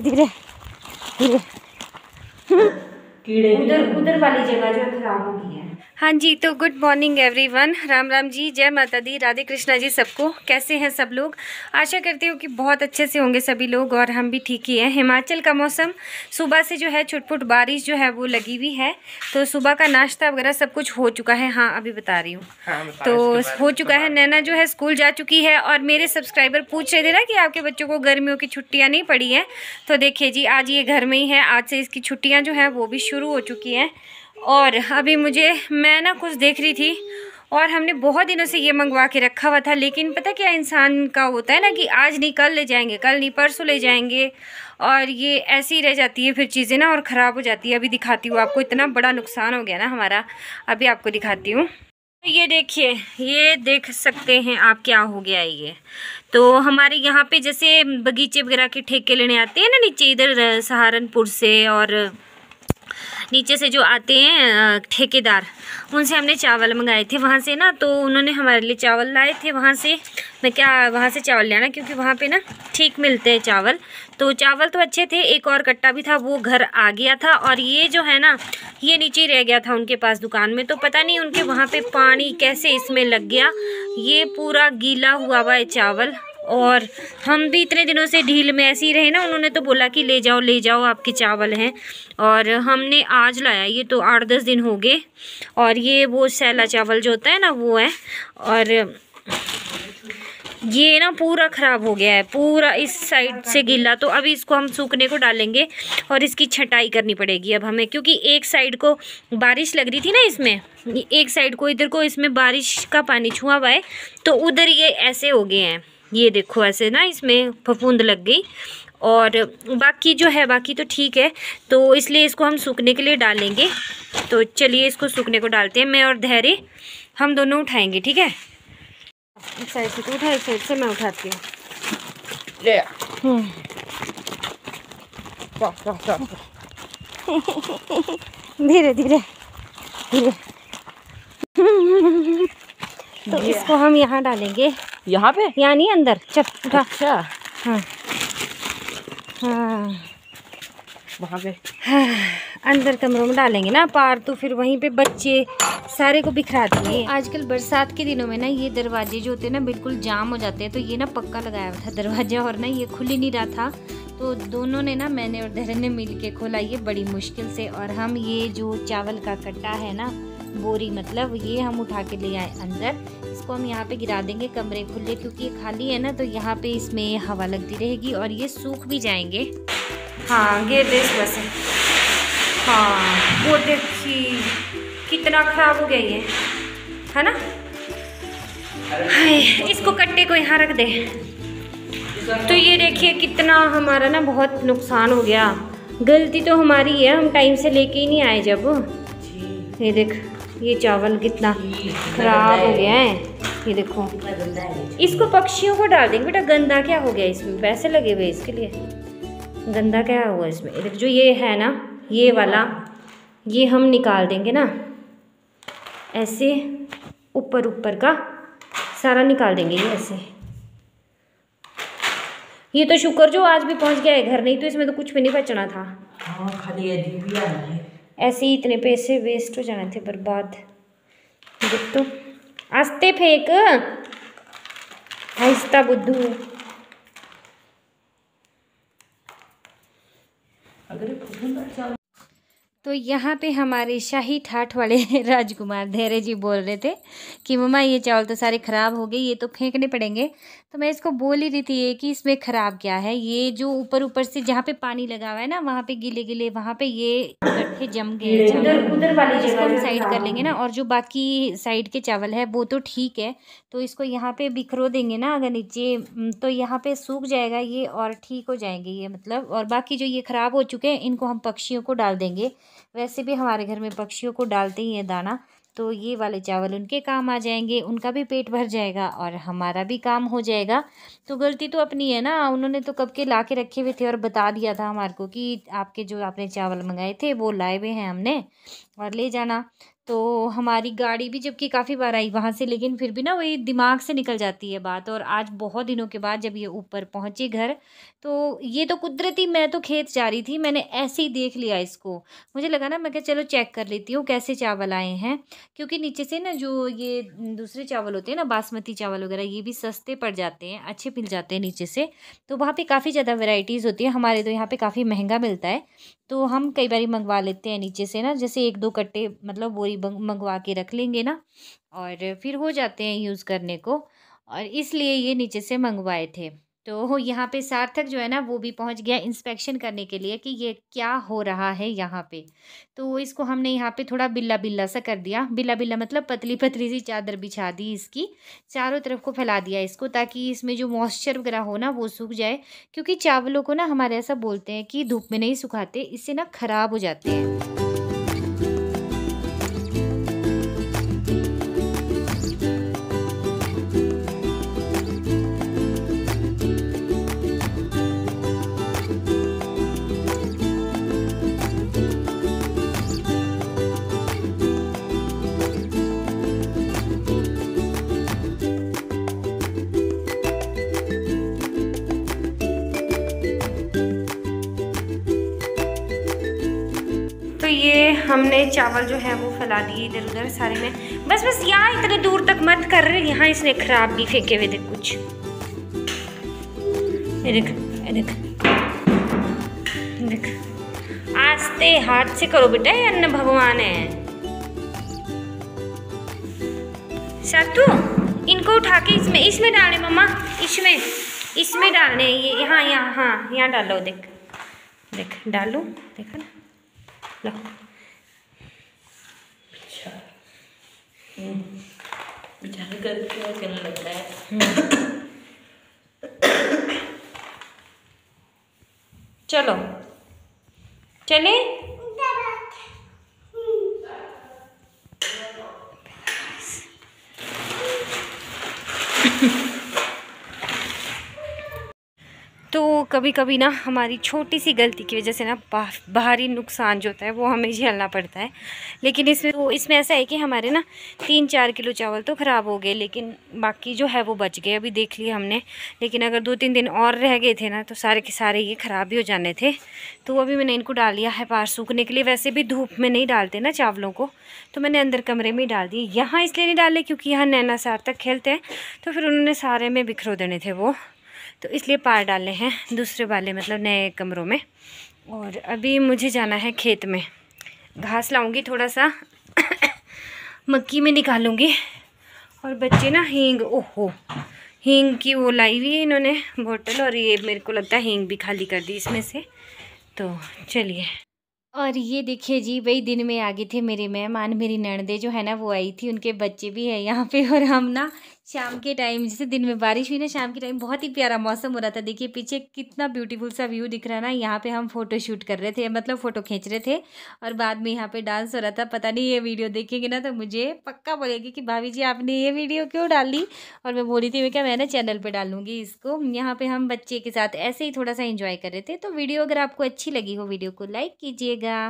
धीरे धीरे धीरे उधर उधर वाली जगह जो खराब हो गई है हाँ जी तो good morning everyone Ram Ram ji जय माता दी राधे कृष्णा जी सबको कैसे हैं सब लोग आशा करते हो कि बहुत अच्छे से होंगे सभी लोग और हम भी ठीक ही हैं हिमाचल का मौसम सुबह से जो है छुटपुट बारिश जो है वो लगी हुई है तो सुबह का नाश्ता वगैरह सब कुछ हो चुका है हाँ अभी बता रही हूँ हाँ, तो हो चुका है नैना जो है स्कूल जा चुकी है और मेरे सब्सक्राइबर पूछ रहे थे ना कि आपके बच्चों को गर्मियों की छुट्टियाँ नहीं पड़ी हैं तो देखिए जी आज ये घर में ही है आज से इसकी छुट्टियाँ जो हैं वो भी शुरू हो चुकी हैं और अभी मुझे मैं ना कुछ देख रही थी और हमने बहुत दिनों से ये मंगवा के रखा हुआ था लेकिन पता क्या इंसान का होता है ना कि आज नहीं कल ले जाएंगे कल नहीं परसों ले जाएंगे और ये ऐसी रह जाती है फिर चीज़ें ना और ख़राब हो जाती है अभी दिखाती हूँ आपको इतना बड़ा नुकसान हो गया ना हमारा अभी आपको दिखाती हूँ ये देखिए ये देख सकते हैं आप क्या हो गया ये तो हमारे यहाँ पे जैसे बगीचे वगैरह के ठेके लेने आते हैं ना नीचे इधर सहारनपुर से और नीचे से जो आते हैं ठेकेदार उनसे हमने चावल मंगाए थे वहाँ से ना तो उन्होंने हमारे लिए चावल लाए थे वहाँ से मैं क्या वहाँ से चावल ले क्योंकि वहाँ पे ना ठीक मिलते हैं चावल तो चावल तो अच्छे थे एक और कट्टा भी था वो घर आ गया था और ये जो है ना ये नीचे रह गया था उनके पास दुकान में तो पता नहीं उनके वहाँ पर पानी कैसे इसमें लग गया ये पूरा गीला हुआ हुआ है चावल और हम भी इतने दिनों से ढील में ऐसे ही रहे ना उन्होंने तो बोला कि ले जाओ ले जाओ आपके चावल हैं और हमने आज लाया ये तो आठ दस दिन हो गए और ये वो सैला चावल जो होता है ना वो है और ये ना पूरा ख़राब हो गया है पूरा इस साइड से गीला तो अभी इसको हम सूखने को डालेंगे और इसकी छटाई करनी पड़ेगी अब हमें क्योंकि एक साइड को बारिश लग रही थी ना इसमें एक साइड को इधर को इसमें बारिश का पानी छुआ हुआ है तो उधर ये ऐसे हो गए हैं ये देखो ऐसे ना इसमें फफूंद लग गई और बाकी जो है बाकी तो ठीक है तो इसलिए इसको हम सूखने के लिए डालेंगे तो चलिए इसको सूखने को डालते हैं मैं और धैर्य हम दोनों उठाएंगे ठीक है एक साइड से तो उठा इस साइड से मैं उठाती हूँ ले हम्म। धीरे धीरे धीरे तो इसको हम यहाँ डालेंगे यहाँ पे यहाँ नहीं अंदर चल उठा अच्छा हाँ हाँ वहाँ पे हाँ, अंदर कमरों में डालेंगे ना पार तो फिर वहीं पे बच्चे सारे को बिखरा दिए आजकल बरसात के दिनों में ना ये दरवाजे जो होते हैं ना बिल्कुल जाम हो जाते हैं तो ये ना पक्का लगाया हुआ था दरवाजा और ना ये खुल ही नहीं रहा था तो दोनों ने ना मैंने और धरन ने मिल के खोला ये बड़ी मुश्किल से और हम ये जो चावल का कट्टा है ना बोरी मतलब ये हम उठा के ले आए अंदर इसको हम यहाँ पे गिरा देंगे कमरे खुले क्योंकि ये खाली है ना तो यहाँ पे इसमें हवा लगती रहेगी और ये सूख भी जाएंगे हाँ ये देख बस हाँ वो देखिए कितना ख़राब हो गया ये है ना इसको कट्टे को यहाँ रख दे तो ये देखिए कितना हमारा ना बहुत नुकसान हो गया गलती तो हमारी है हम टाइम से लेके ही नहीं आए जब ये देख ये चावल कितना ख़राब हो गया है ये देखो इसको पक्षियों को डाल देंगे बेटा गंदा क्या हो गया इसमें पैसे लगे हुए इसके लिए गंदा क्या हुआ इसमें देखो जो ये है ना ये वाला ये हम निकाल देंगे ना ऐसे ऊपर ऊपर का सारा निकाल देंगे ये ऐसे ये तो शुक्र जो आज भी पहुंच गया है घर नहीं तो इसमें तो कुछ भी नहीं बचना था हाँ, खाली ऐसे ही इतने पैसे वेस्ट हो जाने थे बर्बाद देख तो आस्ते फेक आहिस्ता बुद्धू अगर तो यहाँ पे हमारे शाही ठाठ वाले राजकुमार धैर्य जी बोल रहे थे कि मम्मा ये चावल तो सारे ख़राब हो गए ये तो फेंकने पड़ेंगे तो मैं इसको बोल ही रही थी ये कि इसमें ख़राब क्या है ये जो ऊपर ऊपर से जहाँ पे पानी लगा हुआ है ना वहाँ पे गीले गीले वहाँ पे ये इकट्ठे जम गए इसको हम साइड कर लेंगे ना और जो बाकी साइड के चावल है वो तो ठीक है तो इसको यहाँ पर बिखरो देंगे ना अगर नीचे तो यहाँ पर सूख जाएगा ये और ठीक हो जाएंगे ये मतलब और बाकी जो ये ख़राब हो चुके हैं इनको हम पक्षियों को डाल देंगे वैसे भी हमारे घर में पक्षियों को डालते ही हैं दाना तो ये वाले चावल उनके काम आ जाएंगे उनका भी पेट भर जाएगा और हमारा भी काम हो जाएगा तो गलती तो अपनी है ना उन्होंने तो कब के ला के रखे हुए थे और बता दिया था हमारे को कि आपके जो आपने चावल मंगाए थे वो लाए हुए हैं हमने और ले जाना तो हमारी गाड़ी भी जबकि काफ़ी बार आई वहाँ से लेकिन फिर भी ना वही दिमाग से निकल जाती है बात और आज बहुत दिनों के बाद जब ये ऊपर पहुँची घर तो ये तो कुदरती मैं तो खेत जा रही थी मैंने ऐसे ही देख लिया इसको मुझे लगा ना मैं क्या चलो चेक कर लेती हूँ कैसे चावल आए हैं क्योंकि नीचे से ना जो ये दूसरे चावल होते हैं ना बासमती चावल वगैरह ये भी सस्ते पड़ जाते हैं अच्छे मिल जाते हैं नीचे से तो वहाँ पर काफ़ी ज़्यादा वेराइटीज़ होती है हमारे तो यहाँ पर काफ़ी महंगा मिलता है तो हम कई बार मंगवा लेते हैं नीचे से ना जैसे एक दो कट्टे मतलब बोरी मंगवा के रख लेंगे ना और फिर हो जाते हैं यूज़ करने को और इसलिए ये नीचे से मंगवाए थे तो यहाँ पे सार्थक जो है ना वो भी पहुँच गया इंस्पेक्शन करने के लिए कि ये क्या हो रहा है यहाँ पे तो इसको हमने यहाँ पे थोड़ा बिल्ला बिल्ला सा कर दिया बिल्ला बिल्ला मतलब पतली पतली सी चादर बिछा दी इसकी चारों तरफ को फैला दिया इसको ताकि इसमें जो मॉइस्चर वगैरह हो ना वो सूख जाए क्योंकि चावलों को ना हमारे ऐसा बोलते हैं कि धूप में नहीं सुखाते इससे ना ख़राब हो जाते हैं हमने चावल जो है वो फैला दिए इधर उधर सारे में बस बस यहाँ इतने दूर तक मत कर यहाँ इसने खराब भी फेंके हुए थे कुछ देख देख देख आस्ते हाथ से करो बेटा ये अन्न भगवान है सत्तू इनको उठा के इसमें इसमें डालने मम्मा इसमें इसमें डालने ये यहाँ यहाँ हाँ यहाँ डालो देख देख डालो देखा ना लो विचार करने लगता है चलो चले कभी कभी ना हमारी छोटी सी गलती की वजह से ना बाहरी नुकसान जो होता है वो हमें झेलना पड़ता है लेकिन इसमें तो इसमें ऐसा है कि हमारे ना तीन चार किलो चावल तो ख़राब हो गए लेकिन बाकी जो है वो बच गए अभी देख लिए हमने लेकिन अगर दो तीन दिन और रह गए थे ना तो सारे के सारे ये ख़राब ही हो जाने थे तो अभी मैंने इनको डाल लिया है पार सूखने के लिए वैसे भी धूप में नहीं डालते ना चावलों को तो मैंने अंदर कमरे में डाल दिए यहाँ इसलिए नहीं डाले क्योंकि यहाँ नैना सार तक खेलते हैं तो फिर उन्होंने सारे में बिखरो देने थे वो तो इसलिए पार डालने हैं दूसरे वाले मतलब नए कमरों में और अभी मुझे जाना है खेत में घास लाऊंगी थोड़ा सा मक्की में निकालूंगी और बच्चे ना हींग ओहो हींग की वो लाई हुई है इन्होंने बोतल और ये मेरे को लगता है हींग भी खाली कर दी इसमें से तो चलिए और ये देखिए जी वही दिन में आ गए थे मेरे मेहमान मेरी नणदे जो है ना वो आई थी उनके बच्चे भी है यहाँ पे और हम ना शाम के टाइम जैसे दिन में बारिश हुई ना शाम के टाइम बहुत ही प्यारा मौसम हो रहा था देखिए पीछे कितना ब्यूटीफुल सा व्यू दिख रहा है ना यहाँ पे हम फोटो शूट कर रहे थे मतलब फ़ोटो खींच रहे थे और बाद में यहाँ पे डांस हो रहा था पता नहीं ये वीडियो देखेंगे ना तो मुझे पक्का बोलेगी कि भाभी जी आपने ये वीडियो क्यों डाली और मैं बोली थी मैं क्या मैं ना चैनल पर डालूंगी इसको यहाँ पर हम बच्चे के साथ ऐसे ही थोड़ा सा इंजॉय कर रहे थे तो वीडियो अगर आपको अच्छी लगी हो वीडियो को लाइक कीजिएगा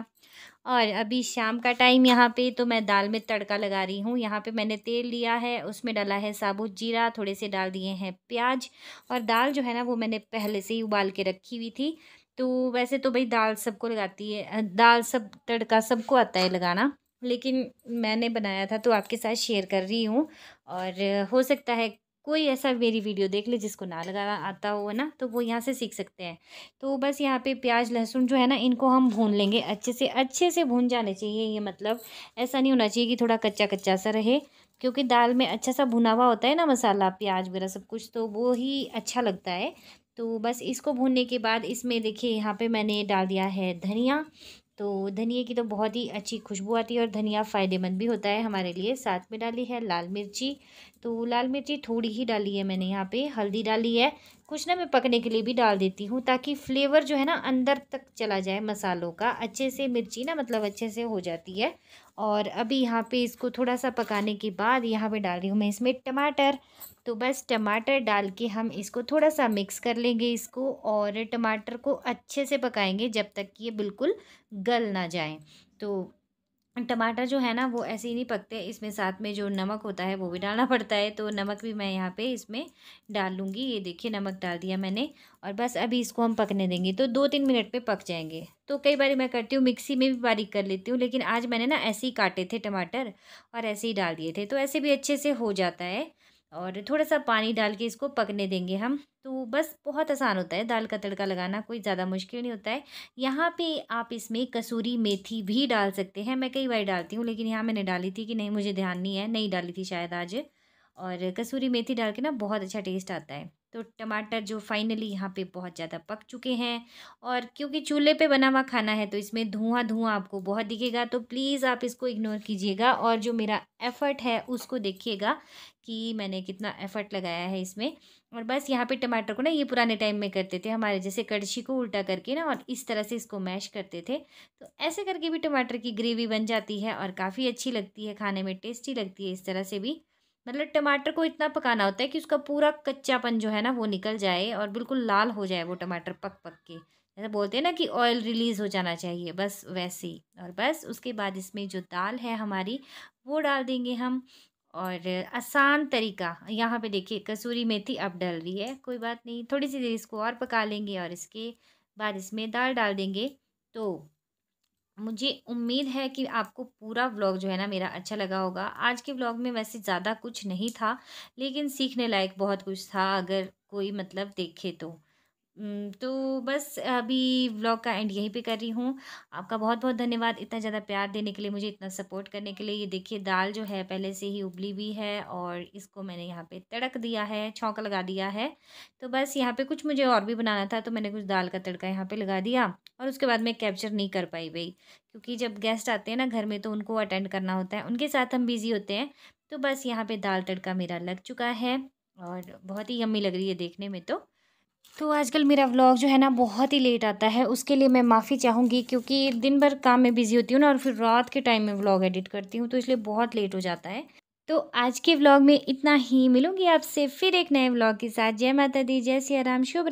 और अभी शाम का टाइम यहाँ पे तो मैं दाल में तड़का लगा रही हूँ यहाँ पे मैंने तेल लिया है उसमें डाला है साबुत जीरा थोड़े से डाल दिए हैं प्याज और दाल जो है ना वो मैंने पहले से ही उबाल के रखी हुई थी तो वैसे तो भाई दाल सबको लगाती है दाल सब तड़का सबको आता है लगाना लेकिन मैंने बनाया था तो आपके साथ शेयर कर रही हूँ और हो सकता है कोई ऐसा मेरी वीडियो देख ले जिसको ना लगाना आता हो ना तो वो यहाँ से सीख सकते हैं तो बस यहाँ पे प्याज लहसुन जो है ना इनको हम भून लेंगे अच्छे से अच्छे से भून जाने चाहिए ये मतलब ऐसा नहीं होना चाहिए कि थोड़ा कच्चा कच्चा सा रहे क्योंकि दाल में अच्छा सा भुना हुआ होता है ना मसाला प्याज वगैरह सब कुछ तो वो ही अच्छा लगता है तो बस इसको भूनने के बाद इसमें देखिए यहाँ पे मैंने डाल दिया है धनिया तो धनिए की तो बहुत ही अच्छी खुशबू आती है और धनिया फ़ायदेमंद भी होता है हमारे लिए साथ में डाली है लाल मिर्ची तो लाल मिर्ची थोड़ी ही डाली है मैंने यहाँ पे हल्दी डाली है कुछ ना मैं पकने के लिए भी डाल देती हूँ ताकि फ्लेवर जो है ना अंदर तक चला जाए मसालों का अच्छे से मिर्ची ना मतलब अच्छे से हो जाती है और अभी यहाँ पे इसको थोड़ा सा पकाने के बाद यहाँ पे डाल रही हूँ मैं इसमें टमाटर तो बस टमाटर डाल के हम इसको थोड़ा सा मिक्स कर लेंगे इसको और टमाटर को अच्छे से पकाएंगे जब तक कि ये बिल्कुल गल ना जाए तो टमाटर जो है ना वो ऐसे ही नहीं पकते इसमें साथ में जो नमक होता है वो भी डालना पड़ता है तो नमक भी मैं यहाँ पे इसमें डाल लूँगी ये देखिए नमक डाल दिया मैंने और बस अभी इसको हम पकने देंगे तो दो तीन मिनट पे पक जाएंगे तो कई बार मैं करती हूँ मिक्सी में भी बारीक कर लेती हूँ लेकिन आज मैंने ना ऐसे ही काटे थे टमाटर और ऐसे ही डाल दिए थे तो ऐसे भी अच्छे से हो जाता है और थोड़ा सा पानी डाल के इसको पकने देंगे हम तो बस बहुत आसान होता है दाल का तड़का लगाना कोई ज़्यादा मुश्किल नहीं होता है यहाँ पे आप इसमें कसूरी मेथी भी डाल सकते हैं मैं कई बार डालती हूँ लेकिन यहाँ मैंने डाली थी कि नहीं मुझे ध्यान नहीं है नहीं डाली थी शायद आज और कसूरी मेथी डाल के ना बहुत अच्छा टेस्ट आता है तो टमाटर जो फाइनली यहाँ पे बहुत ज़्यादा पक चुके हैं और क्योंकि चूल्हे पे बना हुआ खाना है तो इसमें धुआं धुआं आपको बहुत दिखेगा तो प्लीज़ आप इसको इग्नोर कीजिएगा और जो मेरा एफ़र्ट है उसको देखिएगा कि मैंने कितना एफ़र्ट लगाया है इसमें और बस यहाँ पे टमाटर को ना ये पुराने टाइम में करते थे हमारे जैसे कड़छी को उल्टा करके ना और इस तरह से इसको मैश करते थे तो ऐसे करके भी टमाटर की ग्रेवी बन जाती है और काफ़ी अच्छी लगती है खाने में टेस्टी लगती है इस तरह से भी मतलब टमाटर को इतना पकाना होता है कि उसका पूरा कच्चापन जो है ना वो निकल जाए और बिल्कुल लाल हो जाए वो टमाटर पक पक के जैसे बोलते हैं ना कि ऑयल रिलीज़ हो जाना चाहिए बस वैसे ही और बस उसके बाद इसमें जो दाल है हमारी वो डाल देंगे हम और आसान तरीका यहाँ पे देखिए कसूरी मेथी अब डल रही है कोई बात नहीं थोड़ी सी देर इसको और पका लेंगे और इसके बाद इसमें दाल डाल देंगे तो मुझे उम्मीद है कि आपको पूरा व्लॉग जो है ना मेरा अच्छा लगा होगा आज के व्लॉग में वैसे ज़्यादा कुछ नहीं था लेकिन सीखने लायक बहुत कुछ था अगर कोई मतलब देखे तो तो बस अभी व्लॉग का एंड यहीं पे कर रही हूँ आपका बहुत बहुत धन्यवाद इतना ज़्यादा प्यार देने के लिए मुझे इतना सपोर्ट करने के लिए ये देखिए दाल जो है पहले से ही उबली हुई है और इसको मैंने यहाँ पे तड़क दिया है छौंक लगा दिया है तो बस यहाँ पे कुछ मुझे और भी बनाना था तो मैंने कुछ दाल का तड़का यहाँ पर लगा दिया और उसके बाद मैं कैप्चर नहीं कर पाई भाई क्योंकि जब गेस्ट आते हैं ना घर में तो उनको अटेंड करना होता है उनके साथ हम बिज़ी होते हैं तो बस यहाँ पर दाल तड़का मेरा लग चुका है और बहुत ही यम्मी लग रही है देखने में तो तो आजकल मेरा व्लॉग जो है ना बहुत ही लेट आता है उसके लिए मैं माफ़ी चाहूँगी क्योंकि दिन भर काम में बिज़ी होती हूँ ना और फिर रात के टाइम में व्लॉग एडिट करती हूँ तो इसलिए बहुत लेट हो जाता है तो आज के व्लॉग में इतना ही मिलूंगी आपसे फिर एक नए व्लॉग के साथ जय माता दी जय सिया राम शुभ